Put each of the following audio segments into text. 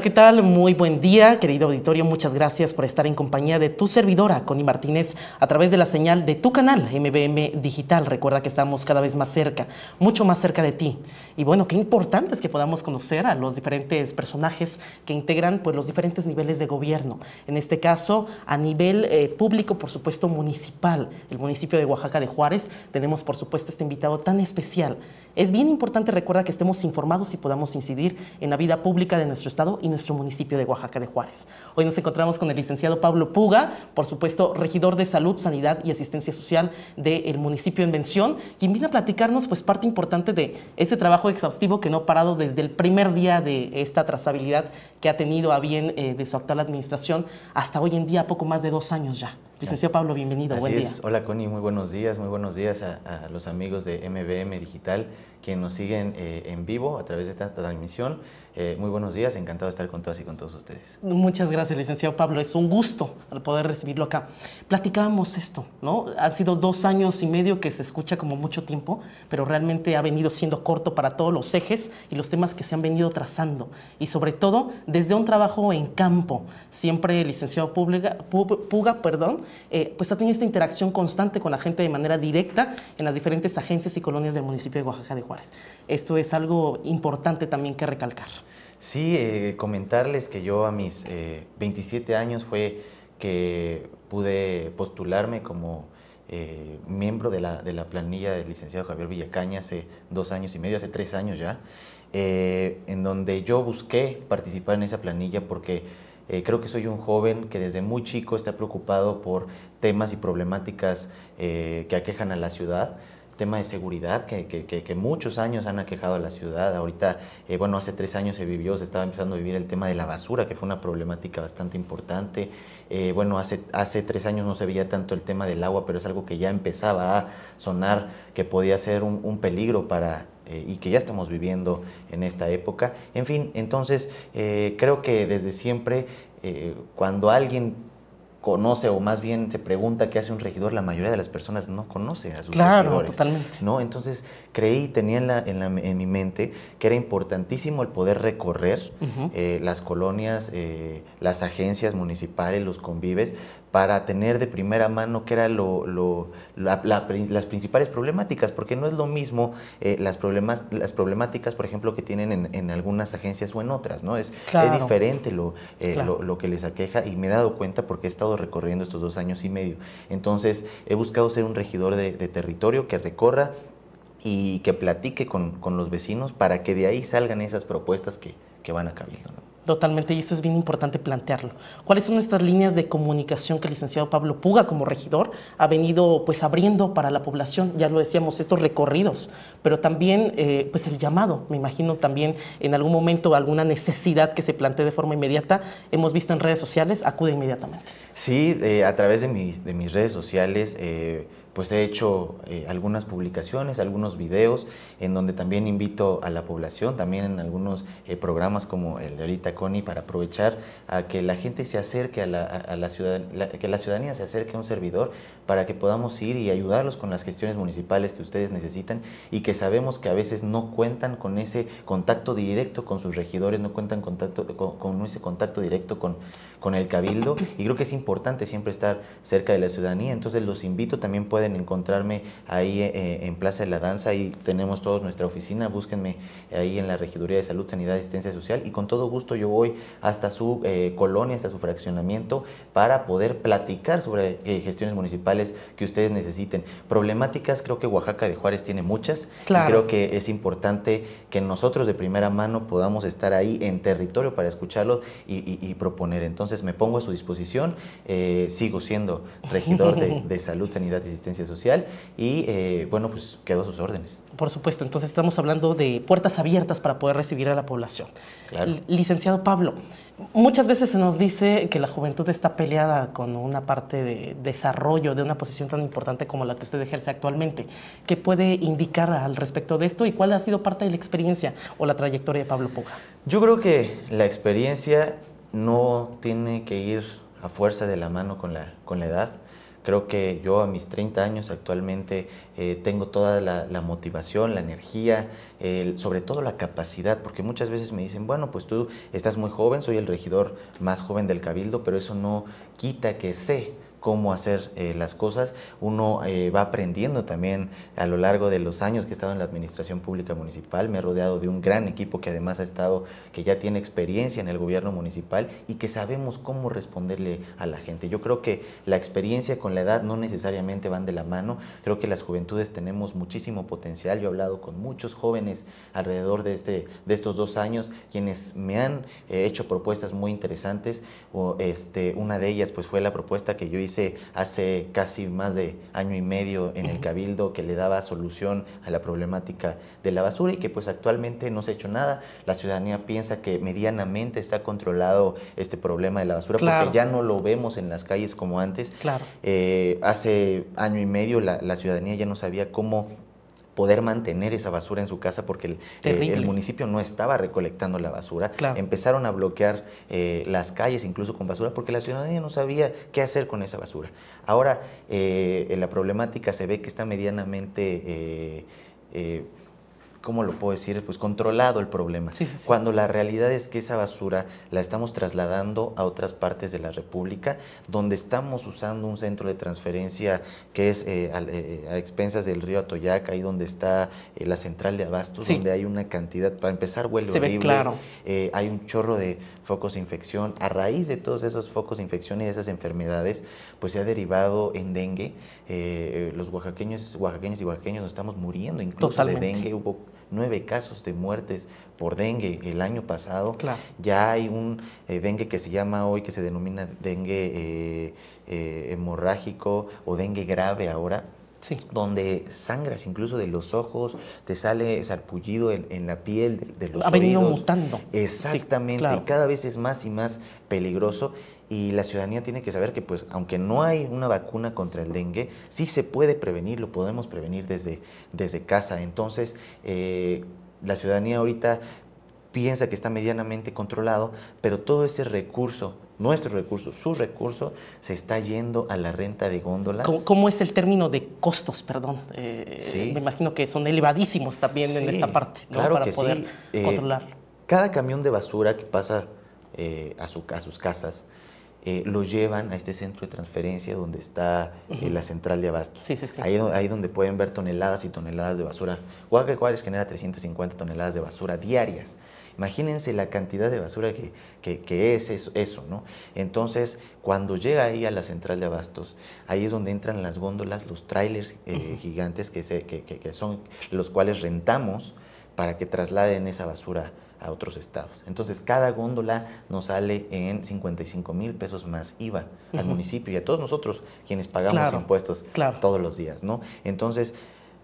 ¿Qué tal? Muy buen día, querido auditorio. Muchas gracias por estar en compañía de tu servidora, Connie Martínez, a través de la señal de tu canal, MBM Digital. Recuerda que estamos cada vez más cerca, mucho más cerca de ti. Y bueno, qué importante es que podamos conocer a los diferentes personajes que integran pues, los diferentes niveles de gobierno. En este caso, a nivel eh, público, por supuesto, municipal. El municipio de Oaxaca de Juárez, tenemos, por supuesto, este invitado tan especial. Es bien importante, recuerda, que estemos informados y podamos incidir en la vida pública de nuestro estado nuestro municipio de Oaxaca de Juárez. Hoy nos encontramos con el licenciado Pablo Puga, por supuesto, regidor de Salud, Sanidad y Asistencia Social del municipio en mención, quien viene a platicarnos pues parte importante de ese trabajo exhaustivo que no ha parado desde el primer día de esta trazabilidad que ha tenido a bien eh, de su actual administración hasta hoy en día, poco más de dos años ya. Licenciado Pablo, bienvenido. Buen día. Es. Hola Connie, muy buenos días, muy buenos días a, los amigos de MBM Digital que nos siguen eh, en vivo a través de esta transmisión. Eh, muy buenos días, encantado de estar con todas y con todos ustedes. Muchas gracias, licenciado Pablo. Es un gusto poder recibirlo acá. Platicábamos esto, ¿no? Han sido dos años y medio que se escucha como mucho tiempo, pero realmente ha venido siendo corto para todos los ejes y los temas que se han venido trazando. Y sobre todo, desde un trabajo en campo, siempre el licenciado Puga, Puga perdón, eh, pues ha tenido esta interacción constante con la gente de manera directa en las diferentes agencias y colonias del municipio de Oaxaca de Juárez. Esto es algo importante también que recalcar. Sí, eh, comentarles que yo a mis 27 eh, años fue que pude postularme como eh, miembro de la, planilla del licenciado Javier Villacaña hace dos años y medio, hace tres años ya, en donde yo busqué participar en esa planilla porque creo que soy un joven que desde muy chico está preocupado por temas y problemáticas que aquejan a la ciudad tema de seguridad que, muchos años han aquejado a la ciudad. Ahorita, eh, bueno, hace tres años se vivió, se estaba empezando a vivir el tema de la basura, que fue una problemática bastante importante. Eh, bueno, hace, hace tres años no se veía tanto el tema del agua, pero es algo que ya empezaba a sonar, que podía ser un, peligro para, eh, y que ya estamos viviendo en esta época. En fin, entonces creo que desde siempre cuando alguien conoce o más bien se pregunta qué hace un regidor, la mayoría de las personas no conoce a sus regidores. Claro, totalmente. ¿no? Entonces creí, tenía en, la, en, en, mi mente que era importantísimo el poder recorrer eh, las colonias, eh, las agencias municipales, los convives, para tener de primera mano qué eran lo, las principales problemáticas, porque no es lo mismo eh, las, problemas, las problemáticas, por ejemplo, que tienen en, algunas agencias o en otras, ¿no? Es, diferente eh, lo, que les aqueja y me he dado cuenta porque he estado recorriendo estos dos años y medio. Entonces, he buscado ser un regidor de, territorio que recorra y que platique con, los vecinos para que de ahí salgan esas propuestas que, van a cabildo. Totalmente, y eso es bien importante plantearlo. ¿Cuáles son estas líneas de comunicación que el licenciado Pablo Puga como regidor ha venido pues abriendo para la población? Ya lo decíamos, estos recorridos, pero también eh, pues el llamado, me imagino también en algún momento alguna necesidad que se plantee de forma inmediata, hemos visto en redes sociales, acude inmediatamente. Sí, eh, a través de, mis redes sociales... Eh, pues he hecho eh, algunas publicaciones, algunos videos en donde también invito a la población, también en algunos eh, programas como el de ahorita Connie, para aprovechar a que la gente se acerque a la, a ciudadanía, que la ciudadanía se acerque a un servidor para que podamos ir y ayudarlos con las gestiones municipales que ustedes necesitan y que sabemos que a veces no cuentan con ese contacto directo con sus regidores, no cuentan contacto, con, ese contacto directo con, con el cabildo y creo que es importante siempre estar cerca de la ciudadanía, entonces los invito también pueden encontrarme ahí eh, eh, en Plaza de la Danza y tenemos todos nuestra oficina. Búsquenme ahí en la Regiduría de Salud, Sanidad y Asistencia Social y con todo gusto yo voy hasta su eh, colonia, hasta su fraccionamiento para poder platicar sobre gestiones municipales que ustedes necesiten. Problemáticas creo que Oaxaca de Juárez tiene muchas. Claro. creo que es importante que nosotros de primera mano podamos estar ahí en territorio para escucharlos y, proponer. Entonces me pongo a su disposición. sigo siendo regidor de, de Salud, Sanidad y Asistencia Social y eh, bueno, pues quedó sus órdenes. Por supuesto, entonces estamos hablando de puertas abiertas para poder recibir a la población. Licenciado Pablo, muchas veces se nos dice que la juventud está peleada con una parte de desarrollo de una posición tan importante como la que usted ejerce actualmente. ¿Qué puede indicar al respecto de esto y cuál ha sido parte de la experiencia o la trayectoria de Pablo Puga? Yo creo que la experiencia no tiene que ir a fuerza de la mano con la, con la edad. Creo que yo a mis 30 años actualmente eh, tengo toda la, motivación, la energía, sobre todo la capacidad, porque muchas veces me dicen, bueno, pues tú estás muy joven, soy el regidor más joven del cabildo, pero eso no quita que sé cómo hacer eh, las cosas. Uno eh, va aprendiendo también a lo largo de los años que he estado en la Administración Pública Municipal. Me he rodeado de un gran equipo que además ha estado, que ya tiene experiencia en el gobierno municipal y que sabemos cómo responderle a la gente. Yo creo que la experiencia con la edad no necesariamente van de la mano. Creo que las juventudes tenemos muchísimo potencial. Yo he hablado con muchos jóvenes alrededor de, este, de estos dos años, quienes me han eh, hecho propuestas muy interesantes. O, este, una de ellas pues, fue la propuesta que yo hice hace casi más de año y medio en el Cabildo, que le daba solución a la problemática de la basura y que pues actualmente no se ha hecho nada. La ciudadanía piensa que medianamente está controlado este problema de la basura porque ya no lo vemos en las calles como antes. Claro. Eh, hace año y medio la, la ciudadanía ya no sabía cómo poder mantener esa basura en su casa porque el, eh, municipio no estaba recolectando la basura. Empezaron a bloquear eh, las calles incluso con basura porque la ciudadanía no sabía qué hacer con esa basura. Ahora eh, la problemática se ve que está medianamente... Eh, ¿cómo lo puedo decir? Pues controlado el problema. Cuando la realidad es que esa basura la estamos trasladando a otras partes de la República, donde estamos usando un centro de transferencia que es eh, eh, eh, a, expensas del río Atoyac, ahí donde está la central de abastos, donde hay una cantidad, para empezar, vuelve Se Ve claro. hay un chorro de focos de infección. A raíz de todos esos focos de infección y de esas enfermedades, pues se ha derivado en dengue. los oaxaqueños, oaxaqueños y oaxaqueños nos estamos muriendo incluso de dengue. Hubo nueve casos de muertes por dengue el año pasado. Ya hay un eh, dengue que se llama hoy, que se denomina dengue eh, eh, hemorrágico o dengue grave ahora. Sí. donde sangras incluso de los ojos, te sale sarpullido en, la piel de, los ha Ha venido mutando. Exactamente, y cada vez es más y más peligroso y la ciudadanía tiene que saber que pues aunque no hay una vacuna contra el dengue, sí se puede prevenir, lo podemos prevenir desde, desde casa. Entonces, eh, la ciudadanía ahorita piensa que está medianamente controlado, pero todo ese recurso, nuestro recurso, su recurso, se está yendo a la renta de góndolas. ¿Cómo, es el término de costos, perdón? Eh, me imagino que son elevadísimos también en esta parte, Para poder eh, Cada camión de basura que pasa a, su, a sus casas eh, lo llevan a este centro de transferencia donde está eh, la central de abastos. Ahí, ahí, donde pueden ver toneladas y toneladas de basura. Huaca genera 350 toneladas de basura diarias. Imagínense la cantidad de basura que, es eso, ¿no? Entonces, cuando llega ahí a la central de abastos, ahí es donde entran las góndolas, los trailers eh, gigantes que, se, que, son los cuales rentamos para que trasladen esa basura a otros estados. Entonces, cada góndola nos sale en 55 mil pesos más IVA al municipio y a todos nosotros quienes pagamos impuestos todos los días, ¿no? Entonces,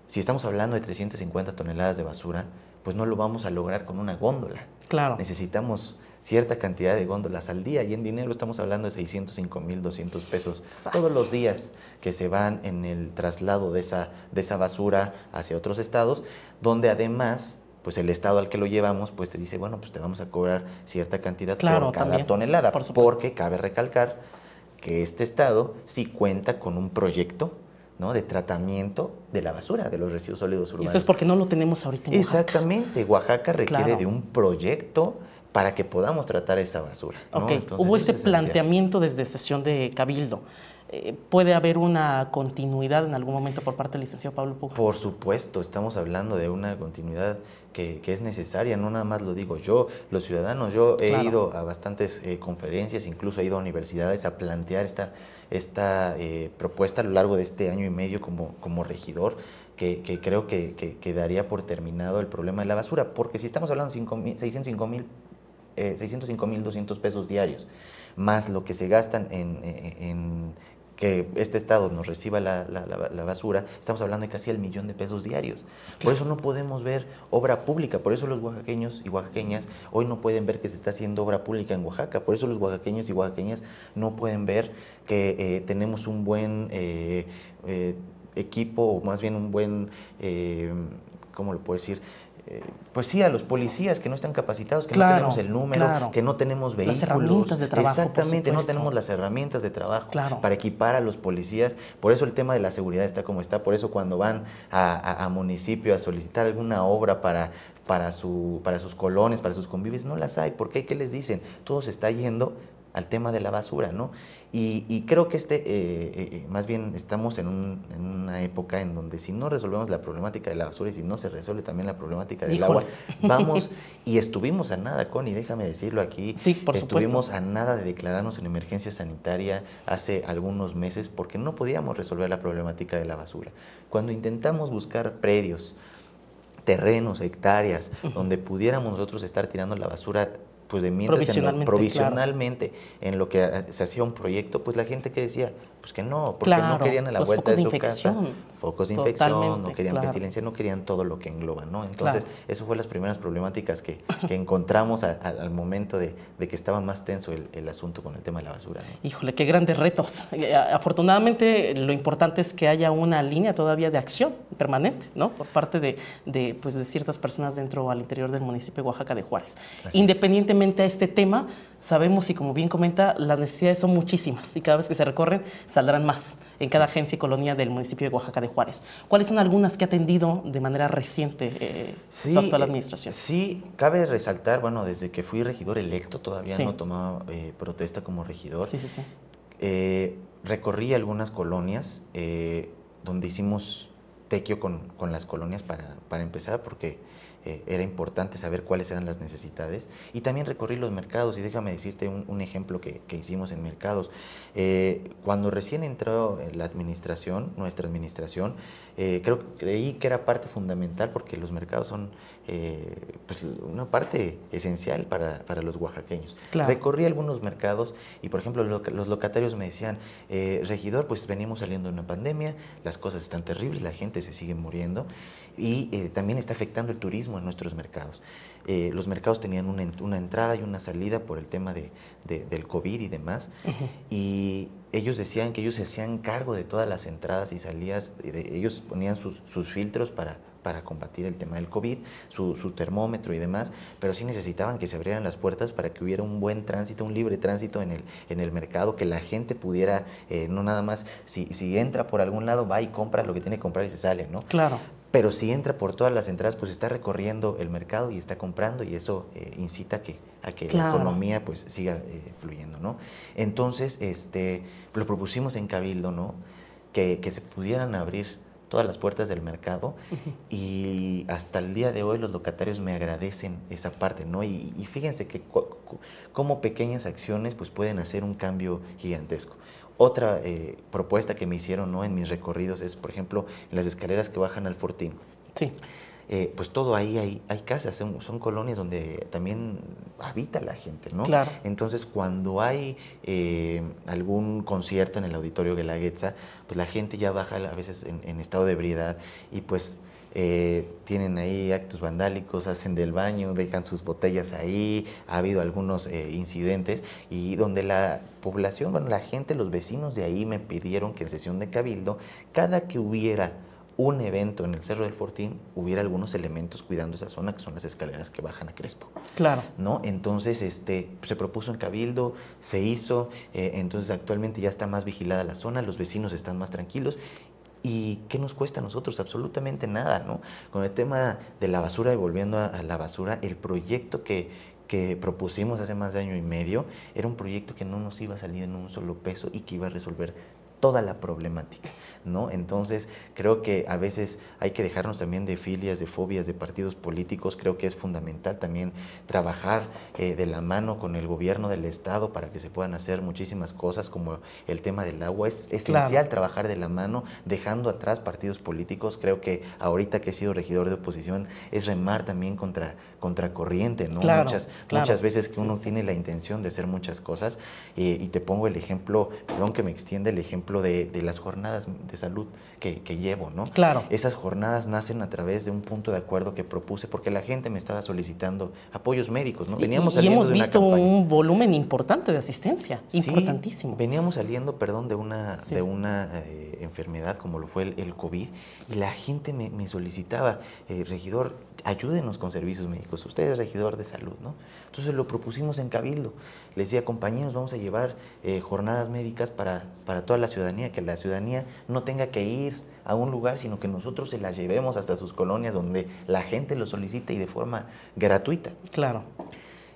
si estamos hablando de 350 toneladas de basura, pues no lo vamos a lograr con una góndola. Claro. Necesitamos cierta cantidad de góndolas al día y en dinero estamos hablando de 605 mil 200 pesos todos los días que se van en el traslado de esa, de esa basura hacia otros estados, donde además pues el estado al que lo llevamos, pues te dice, bueno, pues te vamos a cobrar cierta cantidad por cada tonelada, porque cabe recalcar que este estado sí cuenta con un proyecto ¿no? de tratamiento de la basura, de los residuos sólidos urbanos. Eso es porque no lo tenemos ahorita Exactamente, Oaxaca requiere de un proyecto para que podamos tratar esa basura. hubo este planteamiento desde sesión de Cabildo. Eh, ¿Puede haber una continuidad en algún momento por parte del licenciado Pablo Puja? Por supuesto, estamos hablando de una continuidad que, es necesaria, no nada más lo digo yo, los ciudadanos, yo he ido a bastantes eh, conferencias, incluso he ido a universidades a plantear esta, esta eh, propuesta a lo largo de este año y medio como, como regidor, que, creo que, que, daría por terminado el problema de la basura, porque si estamos hablando de 605 mil eh, mil 605.200 pesos diarios, más lo que se gastan en, eh, que este Estado nos reciba la, la, basura, estamos hablando de casi el millón de pesos diarios. Por eso no podemos ver obra pública, por eso los oaxaqueños y oaxaqueñas hoy no pueden ver que se está haciendo obra pública en Oaxaca, por eso los oaxaqueños y oaxaqueñas no pueden ver que eh, tenemos un buen equipo, o más bien un buen, ¿cómo lo puedo decir? Eh, pues sí, a los policías que no están capacitados, que no tenemos el número, que no tenemos vehículos. Exactamente, no tenemos las herramientas de trabajo para equipar a los policías. Por eso el tema de la seguridad está como está. Por eso cuando van a, municipio a solicitar alguna obra para para, su, para sus colones, para sus convives, no las hay. ¿Por qué? ¿Qué les dicen? Todo se está yendo al tema de la basura, ¿no? Y, creo que este, eh, eh, eh, más bien estamos en, una época en donde si no resolvemos la problemática de la basura y si no se resuelve también la problemática del agua, vamos y estuvimos a nada, Connie, déjame decirlo aquí, estuvimos a nada de declararnos en emergencia sanitaria hace algunos meses porque no podíamos resolver la problemática de la basura. Cuando intentamos buscar predios, terrenos, hectáreas, donde pudiéramos nosotros estar tirando la basura pues de mientras provisionalmente, en lo, que eh, se hacía un proyecto, pues la gente que decía, pues que no, porque no querían a la pues, vuelta de, su casa focos de infección, no querían pestilencia, no querían todo lo que engloba, ¿no? Entonces, eso fue las primeras problemáticas que, encontramos al momento de, que estaba más tenso el, asunto con el tema de la basura. Híjole, qué grandes retos. Eh, eh, afortunadamente, lo importante es que haya una línea todavía de acción permanente, ¿no? Por parte de, pues, de ciertas personas dentro o al interior del municipio de Oaxaca de Juárez. Independientemente a este tema, sabemos y como bien comenta, las necesidades son muchísimas y cada vez que se recorren saldrán más en cada agencia y colonia del municipio de Oaxaca de Juárez. ¿Cuáles son algunas que ha atendido de manera reciente eh, actual eh, administración? sí, cabe resaltar, bueno, desde que fui regidor electo todavía no tomaba eh, protesta como regidor. Sí, sí, sí. Eh, recorrí algunas colonias donde hicimos tequio con, con las colonias para, para empezar, porque eh, era importante saber cuáles eran las necesidades y también recorrí los mercados y déjame decirte un, ejemplo que, que, hicimos en mercados. Eh, cuando recién entró la administración, nuestra administración, eh, creo, creí que era parte fundamental porque los mercados son eh, pues, una parte esencial para, para los oaxaqueños. Recorrí algunos mercados y por ejemplo los locatarios me decían, regidor, pues venimos saliendo de una pandemia, las cosas están terribles, la gente se sigue muriendo y eh, también está afectando el turismo en nuestros mercados. Eh, los mercados tenían una, entrada y una salida por el tema de, del COVID y demás, y ellos decían que ellos se hacían cargo de todas las entradas y salidas, ellos ponían sus, filtros para, para combatir el tema del COVID, su, termómetro y demás, pero sí necesitaban que se abrieran las puertas para que hubiera un buen tránsito, un libre tránsito en el, en el mercado, que la gente pudiera, eh, no nada más, si, si entra por algún lado, va y compra lo que tiene que comprar y se sale, ¿no? Claro pero si entra por todas las entradas, pues está recorriendo el mercado y está comprando y eso eh, incita a que, a que la economía pues siga eh, fluyendo, ¿no? Entonces, este, lo propusimos en Cabildo, ¿no? Que, se pudieran abrir todas las puertas del mercado y hasta el día de hoy los locatarios me agradecen esa parte, ¿no? Y, fíjense que como pequeñas acciones pues pueden hacer un cambio gigantesco. Otra eh, propuesta que me hicieron ¿no? en mis recorridos es, por ejemplo, las escaleras que bajan al Fortín. Sí. Eh, pues todo ahí hay, hay casas, son, colonias donde también habita la gente, ¿no? Claro. Entonces, cuando hay eh, algún concierto en el auditorio de la Guelaguetza, pues la gente ya baja a veces en estado de ebriedad y pues eh, tienen ahí actos vandálicos, hacen del baño, dejan sus botellas ahí, ha habido algunos eh, incidentes y donde la población, bueno, la gente, los vecinos de ahí me pidieron que en sesión de cabildo, cada que hubiera un evento en el Cerro del Fortín, hubiera algunos elementos cuidando esa zona, que son las escaleras que bajan a Crespo. Claro. ¿No? Entonces, este, se propuso en Cabildo, se hizo, eh, entonces actualmente ya está más vigilada la zona, los vecinos están más tranquilos ¿Y qué nos cuesta a nosotros? Absolutamente nada, ¿no? Con el tema de la basura y volviendo a, la basura, el proyecto que, que propusimos hace más de año y medio era un proyecto que no nos iba a salir en un solo peso y que iba a resolver toda la problemática. ¿No? Entonces, creo que a veces hay que dejarnos también de filias, de fobias, de partidos políticos. Creo que es fundamental también trabajar eh, de la mano con el gobierno del Estado para que se puedan hacer muchísimas cosas, como el tema del agua. Es esencial trabajar de la mano, dejando atrás partidos políticos. Creo que ahorita que he sido regidor de oposición, es remar también contra, corriente, ¿no? muchas, muchas veces que uno tiene la intención de hacer muchas cosas. Eh, y te pongo el ejemplo, perdón que me extiende el ejemplo de, las jornadas de salud que, llevo, ¿no? Claro. Esas jornadas nacen a través de un punto de acuerdo que propuse porque la gente me estaba solicitando apoyos médicos, ¿no? Veníamos y hemos visto un volumen importante de asistencia, importantísimo. Veníamos saliendo, perdón, de una, de una eh, enfermedad como lo fue el, COVID y la gente me, solicitaba, eh, regidor, ayúdenos con servicios médicos, usted es regidor de salud, ¿no? Entonces lo propusimos en Cabildo, les decía, compañeros, vamos a llevar eh, jornadas médicas para, para toda ciudadanía, que la ciudadanía no tenga que ir a un lugar, sino que nosotros se la llevemos hasta sus colonias donde la gente lo solicite y de forma gratuita. Claro.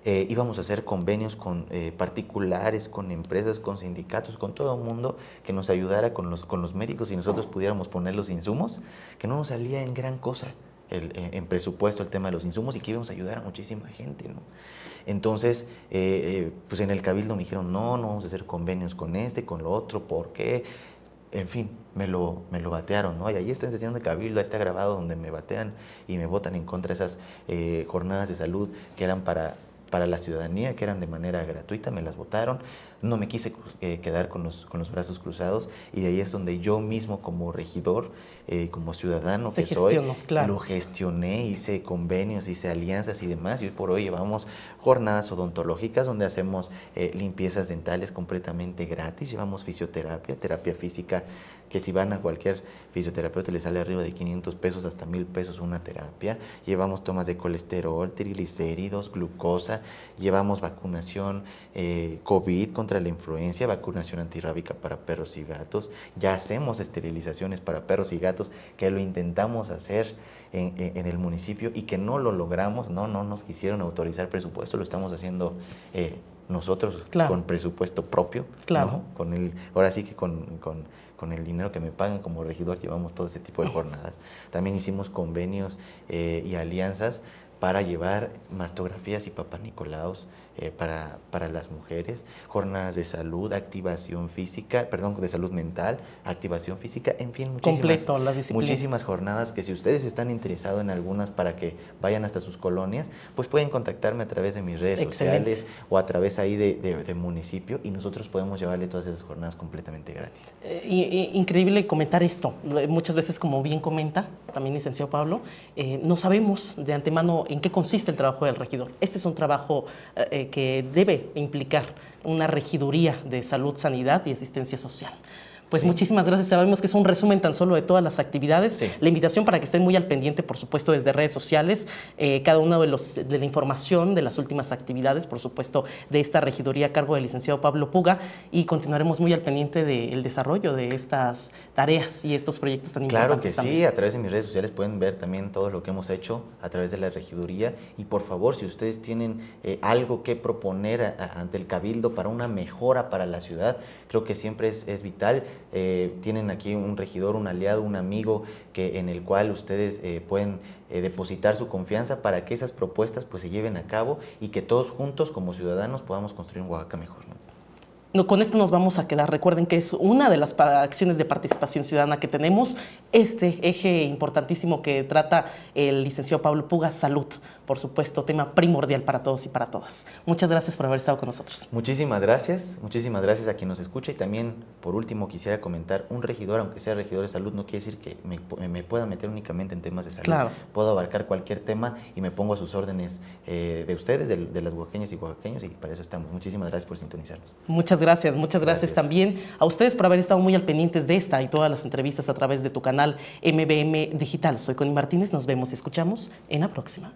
Eh, íbamos a hacer convenios con eh, particulares, con empresas, con sindicatos, con todo el mundo que nos ayudara con los, con los médicos y nosotros pudiéramos poner los insumos, que no nos salía en gran cosa. Eh, en presupuesto el tema de los insumos y que íbamos a ayudar a muchísima gente. ¿no? Entonces, eh, eh, pues en el cabildo me dijeron, no, no vamos a hacer convenios con este, con lo otro, ¿por qué? en fin, me lo, me lo batearon, ¿no? Y ahí está en sesión de cabildo, ahí está grabado donde me batean y me votan en contra de esas jornadas de salud que eran para para la ciudadanía, que eran de manera gratuita, me las votaron, no me quise eh, quedar con los, con los brazos cruzados y de ahí es donde yo mismo como regidor, eh, como ciudadano que soy, lo gestioné, hice convenios, hice alianzas y demás y hoy por hoy llevamos jornadas odontológicas donde hacemos eh, limpiezas dentales completamente gratis, llevamos fisioterapia, terapia física que si van a cualquier fisioterapeuta le sale arriba de 500 pesos hasta 1000 pesos una terapia, llevamos tomas de colesterol, triglicéridos, glucosa, llevamos vacunación eh, COVID contra la influencia, vacunación antirrábica para perros y gatos, ya hacemos esterilizaciones para perros y gatos, que lo intentamos hacer en, el municipio y que no lo logramos, no, no nos quisieron autorizar presupuesto, lo estamos haciendo eh, nosotros con presupuesto propio, con el, ahora sí que con, el dinero que me pagan como regidor llevamos todo ese tipo de jornadas. También hicimos convenios eh, y alianzas para llevar mastografías y papas eh, para, las mujeres, jornadas de salud, activación física, perdón, de salud mental, activación física, en fin, muchísimas, Completo, las muchísimas jornadas que si ustedes están interesados en algunas para que vayan hasta sus colonias, pues pueden contactarme a través de mis redes sociales o a través ahí de, municipio y nosotros podemos llevarle todas esas jornadas completamente gratis. Eh, increíble comentar esto. Eh, muchas veces, como bien comenta también licenciado Pablo, no sabemos de antemano en qué consiste el trabajo del regidor. Este es un trabajo que, debe implicar una regiduría de salud, sanidad y asistencia social. Pues muchísimas gracias. Sabemos que es un resumen tan solo de todas las actividades. La invitación para que estén muy al pendiente, por supuesto, desde redes sociales, eh, cada una de, los, de la información de las últimas actividades, por supuesto, de esta regiduría a cargo del licenciado Pablo Puga y continuaremos muy al pendiente del desarrollo de estas tareas y estos proyectos tan claro importantes. Claro que sí, a través de mis redes sociales pueden ver también todo lo que hemos hecho a través de la regiduría y por favor, si ustedes tienen eh, algo que proponer ante el cabildo para una mejora para la ciudad, creo que siempre es vital eh, tienen aquí un regidor, un aliado, un amigo que, en el cual ustedes eh, pueden eh, depositar su confianza para que esas propuestas pues, se lleven a cabo y que todos juntos como ciudadanos podamos construir un Oaxaca mejor con esto nos vamos a quedar. Recuerden que es una de las acciones de participación ciudadana que tenemos, este eje importantísimo que trata el licenciado Pablo Puga, salud, por supuesto, tema primordial para todos y para todas. Muchas gracias por haber estado con nosotros. Muchísimas gracias, muchísimas gracias a quien nos escucha y también, por último, quisiera comentar, un regidor, aunque sea regidor de salud, no quiere decir que me, pueda meter únicamente en temas de salud. Puedo abarcar cualquier tema y me pongo a sus órdenes eh, de ustedes, de, las oaxaqueñas y oaxaqueños, y para eso estamos. Muchísimas gracias por sintonizarnos. Muchas Muchas gracias, muchas gracias, también a ustedes por haber estado muy al pendientes de esta y todas las entrevistas a través de tu canal MBM Digital. Soy Connie Martínez, nos vemos y escuchamos en la próxima.